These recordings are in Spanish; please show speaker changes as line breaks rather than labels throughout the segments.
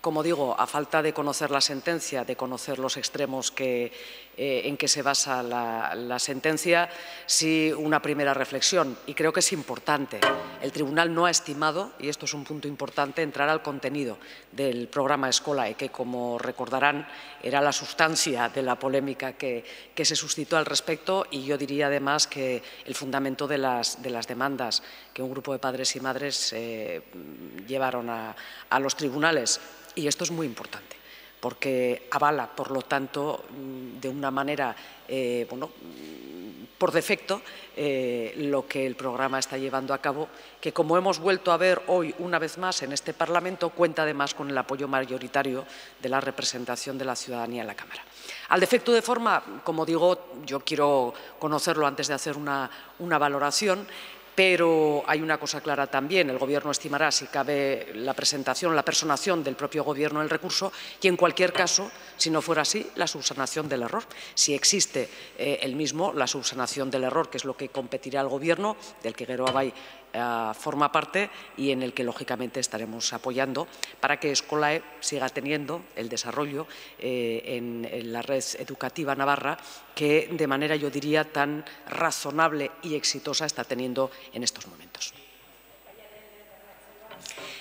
como digo, a falta de conocer la sentencia, de conocer los extremos eh, en que se basa la, sentencia, sí una primera reflexión, y creo que es importante. El Tribunal no ha estimado, y esto es un punto importante, entrar al contenido del programa y que, como recordarán, era la sustancia de la polémica que, se suscitó al respecto, y yo diría además que el fundamento de las, demandas que un grupo de padres y madres eh, llevaron a los tribunales y esto es muy importante porque avala, por lo tanto, de una manera, eh, bueno, por defecto, eh, lo que el programa está llevando a cabo, que como hemos vuelto a ver hoy una vez más en este Parlamento, cuenta además con el apoyo mayoritario de la representación de la ciudadanía en la Cámara. Al defecto de forma, como digo, yo quiero conocerlo antes de hacer una valoración, pero hay una cosa clara también, el Gobierno estimará si cabe la presentación, la personación del propio Gobierno el recurso y, en cualquier caso, si no fuera así, la subsanación del error. Si existe eh, el mismo, la subsanación del error, que es lo que competirá al Gobierno, del que Guerrero Abay eh, forma parte y en el que lógicamente estaremos apoyando para que Escolae siga teniendo el desarrollo eh, en, la red educativa navarra que de manera yo diría tan razonable y exitosa está teniendo en estos momentos.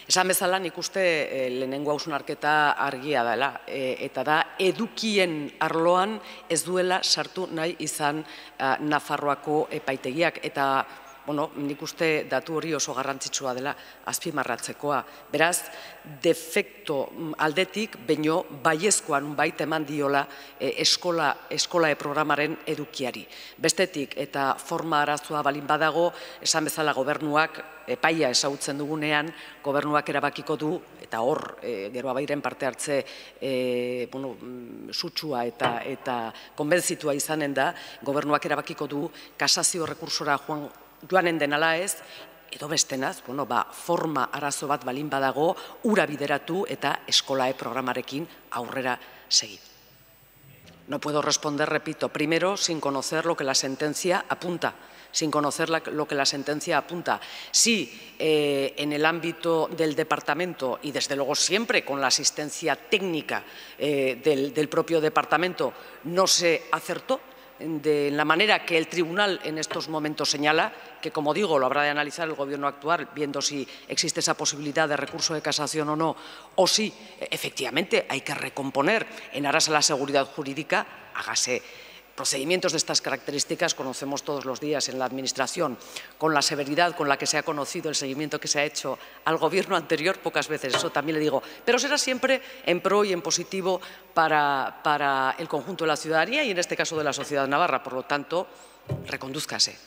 Esan bezala nik uste eh, lengua es hausunarketa argia dela, e, eta da edukien arloan ez duela sartu nahi izan a, Nafarroako epaitegiak, eta bueno, nik uste datu hori oso garrantzitsua dela azpimarratzekoa. Beraz, defekto mm, aldetik, baino baiezkoan bait eman diola e, eskola, eskola e programaren edukiari. Bestetik, eta forma arazua balin badago, esan bezala gobernuak, epaia esautzen dugunean, gobernuak erabakiko du, eta hor, e, gero abairen parte hartze, e, bueno, mm, sutsua eta, eta konbentzitua izanen da, gobernuak erabakiko du, kasazio rekursora joan joanen denala ez, edo bestenaz, bueno, va, forma arazo bat balin badago, ura bideratu eta eskolae programarekin aurrera segi. No puedo responder, repito, primero sin conocer lo que la sentencia apunta, sin conocer lo que la sentencia apunta. Sí, eh, en el ámbito del departamento y desde luego siempre con la asistencia técnica eh, del propio departamento no se acertó, de la manera que el tribunal en estos momentos señala, que como digo lo habrá de analizar el gobierno actual viendo si existe esa posibilidad de recurso de casación o no, o si efectivamente hay que recomponer en aras a la seguridad jurídica, hágase Procedimientos de estas características conocemos todos los días en la Administración. Con la severidad con la que se ha conocido el seguimiento que se ha hecho al Gobierno anterior, pocas veces, eso también le digo. Pero será siempre en pro y en positivo para, para el conjunto de la ciudadanía y en este caso de la sociedad navarra. Por lo tanto, recondúzcase.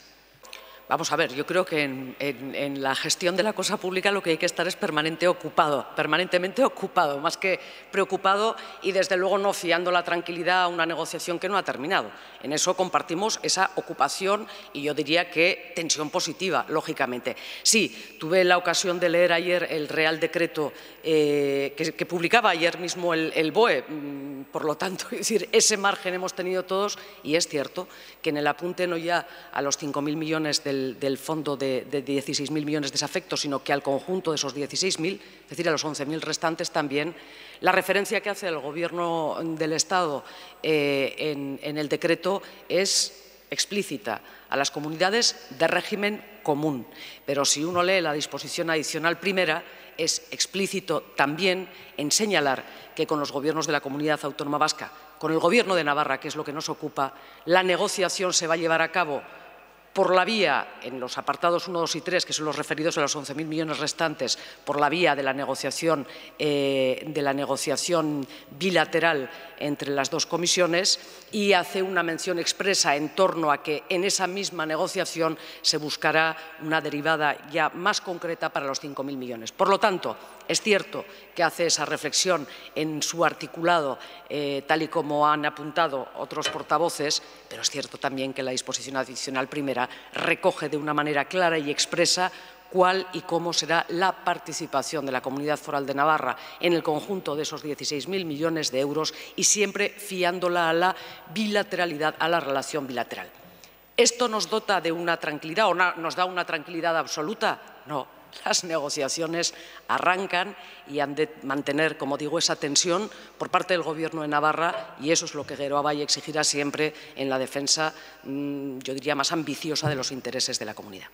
Vamos a ver, yo creo que en, la gestión de la cosa pública lo que hay que estar es permanente ocupado, permanentemente ocupado, más que preocupado y desde luego no fiando la tranquilidad a una negociación que no ha terminado. En eso compartimos esa ocupación y yo diría que tensión positiva, lógicamente. Sí, tuve la ocasión de leer ayer el Real Decreto eh, que, publicaba ayer mismo el, BOE, mm, por lo tanto, decir, ese margen hemos tenido todos y es cierto que en el apunte no ya a los 5.000 millones de del, fondo de, de 16.000 millones de desafectos, sino que al conjunto de esos 16.000, es decir, a los 11.000 restantes también, la referencia que hace el Gobierno del Estado eh, en, en el decreto es explícita a las comunidades de régimen común. Pero si uno lee la disposición adicional primera, es explícito también en señalar que con los gobiernos de la comunidad autónoma vasca, con el gobierno de Navarra, que es lo que nos ocupa, la negociación se va a llevar a cabo por la vía, en los apartados 1, 2 y 3, que son los referidos a los 11.000 millones restantes, por la vía de la negociación, eh, de la negociación bilateral entre las dos comisiones y hace una mención expresa en torno a que en esa misma negociación se buscará una derivada ya más concreta para los 5.000 millones. Por lo tanto, es cierto que hace esa reflexión en su articulado, eh, tal y como han apuntado otros portavoces, pero es cierto también que la disposición adicional primera recoge de una manera clara y expresa cuál y cómo será la participación de la Comunidad Foral de Navarra en el conjunto de esos 16.000 millones de euros y siempre fiándola a la bilateralidad, a la relación bilateral. ¿Esto nos dota de una tranquilidad o nos da una tranquilidad absoluta? No, las negociaciones arrancan y han de mantener, como digo, esa tensión por parte del Gobierno de Navarra y eso es lo que y exigirá siempre en la defensa, mm, yo diría, más ambiciosa de los intereses de la comunidad.